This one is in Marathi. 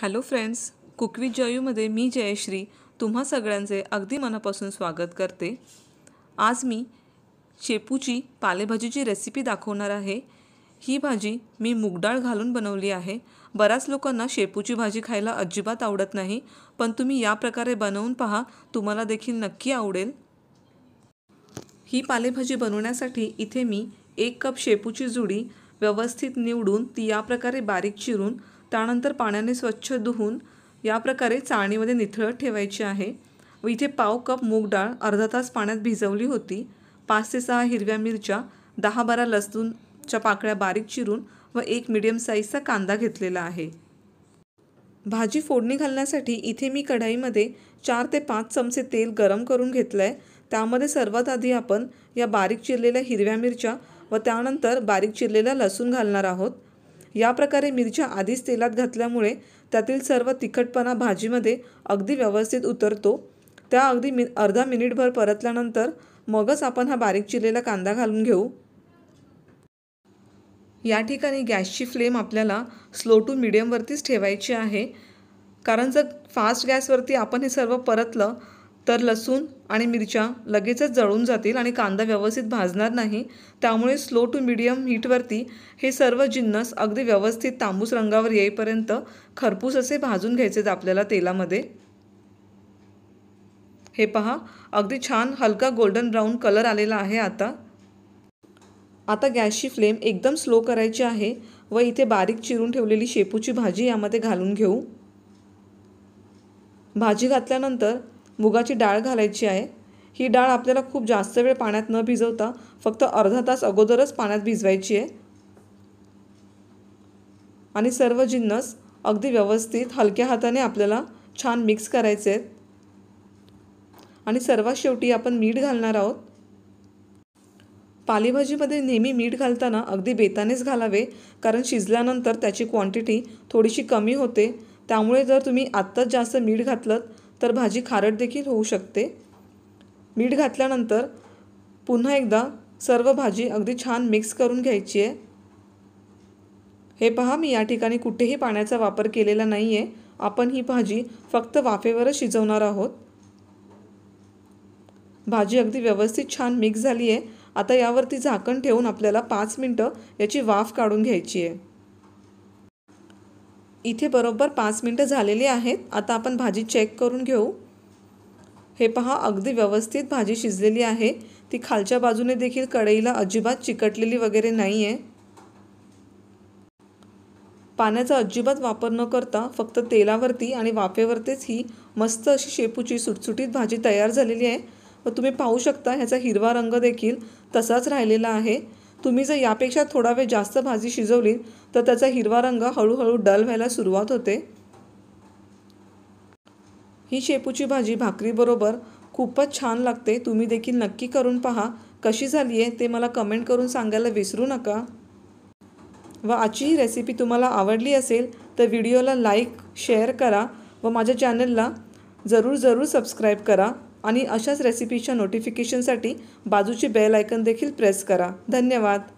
हॅलो फ्रेंड्स कुकवी जयूमध्ये मी जयश्री तुम्हा सगळ्यांचे अगदी मनापासून स्वागत करते आज मी शेपूची पालेभाजीची रेसिपी दाखवणार आहे ही भाजी मी मुगडाळ घालून बनवली आहे बऱ्याच लोकांना शेपूची भाजी खायला अजिबात आवडत नाही पण तुम्ही या प्रकारे बनवून पहा तुम्हाला देखील नक्की आवडेल ही पालेभाजी बनवण्यासाठी इथे मी एक कप शेपूची जुडी व्यवस्थित निवडून ती या प्रकारे बारीक चिरून त्यानंतर पाण्याने स्वच्छ धुवून या प्रकारे चाळणीमध्ये निथळत ठेवायची आहे व इथे पाव कप मूग डाळ अर्धा तास पाण्यात भिजवली होती पाच ते सहा हिरव्या मिरच्या दहा बारा लसूणच्या पाकळ्या बारीक चिरून व एक मिडियम साईजचा कांदा घेतलेला आहे भाजी फोडणी घालण्यासाठी इथे मी कढाईमध्ये चार ते पाच चमचे तेल गरम करून घेतलं आहे त्यामध्ये सर्वात आधी आपण या बारीक चिरलेल्या हिरव्या मिरच्या व त्यानंतर बारीक चिरलेला लसूण घालणार आहोत या प्रकारे मिरच्या आधीच तेलात घातल्यामुळे त्यातील सर्व तिखटपणा भाजीमध्ये अगदी व्यवस्थित उतरतो त्या अगदी मि अर्धा मिनिटभर परतल्यानंतर मगच आपण हा बारीक चिरलेला कांदा घालून घेऊ या ठिकाणी गॅसची फ्लेम आपल्याला स्लो टू मिडियमवरतीच ठेवायची आहे कारण जर फास्ट गॅसवरती आपण हे सर्व परतलं तर लसूण आणि मिरच्या लगेचच जळून जातील आणि कांदा व्यवस्थित भाजणार नाही त्यामुळे स्लो टू मिडियम हीटवरती हे सर्व जिन्नस अगदी व्यवस्थित तांबूस रंगावर येईपर्यंत खरपूस असे भाजून घ्यायचे आपल्याला तेलामध्ये हे पहा अगदी छान हलका गोल्डन ब्राऊन कलर आलेला आहे आता आता गॅसची फ्लेम एकदम स्लो करायची आहे व इथे बारीक चिरून ठेवलेली शेपूची भाजी यामध्ये घालून घेऊ भाजी घातल्यानंतर मुगाची डाळ घालायची आहे ही डाळ आपल्याला खूप जास्त वेळ पाण्यात न भिजवता फक्त अर्धा तास अगोदरच पाण्यात भिजवायची आहे आणि सर्व जिन्नस अगदी व्यवस्थित हलक्या हाताने आपल्याला छान मिक्स करायचे आहेत आणि सर्वात शेवटी आपण मीठ घालणार आहोत पालेभाजीमध्ये नेहमी मीठ घालताना अगदी बेतानेच घालावे कारण शिजल्यानंतर त्याची क्वांटिटी थोडीशी कमी होते त्यामुळे जर तुम्ही आत्ताच जास्त मीठ घातलं तर भाजी खारट देखील होऊ शकते मीठ घातल्यानंतर पुन्हा एकदा सर्व भाजी अगदी छान मिक्स करून घ्यायची आहे हे पहा मी या ठिकाणी कुठेही पाण्याचा वापर केलेला नाही आहे आपण ही भाजी फक्त वाफेवरच शिजवणार आहोत भाजी अगदी व्यवस्थित छान मिक्स झाली आहे आता यावरती झाकण ठेवून आपल्याला पाच मिनटं याची वाफ काढून घ्यायची आहे इथे बरोबर पाच मिनटं झालेली आहेत आता आपण भाजी चेक करून घेऊ हे पहा अगदी व्यवस्थित भाजी शिजलेली आहे ती खालच्या बाजूने देखील कढईला अजिबात चिकटलेली वगैरे नाही आहे पाण्याचा अजिबात वापर न करता फक्त तेलावरती आणि वाफेवरतीच ही मस्त अशी शेपूची सुटसुटीत भाजी तयार झालेली आहे व तुम्ही पाहू शकता ह्याचा हिरवा रंग देखील तसाच राहिलेला आहे तुम्ही जर यापेक्षा थोडा वेळ जास्त भाजी शिजवली तर त्याचा हिरवा रंग हळूहळू डल व्हायला सुरुवात होते ही शेपूची भाजी भाकरीबरोबर खूपच छान लागते तुम्ही देखील नक्की करून पहा कशी झाली आहे ते मला कमेंट करून सांगायला विसरू नका व आजची ही रेसिपी तुम्हाला आवडली असेल तर व्हिडिओला लाईक शेअर करा व माझ्या चॅनलला जरूर जरूर सबस्क्राईब करा आणि अशाच रेसिपीच्या नोटिफिकेशनसाठी बाजूची बेल आयकन देखील प्रेस करा धन्यवाद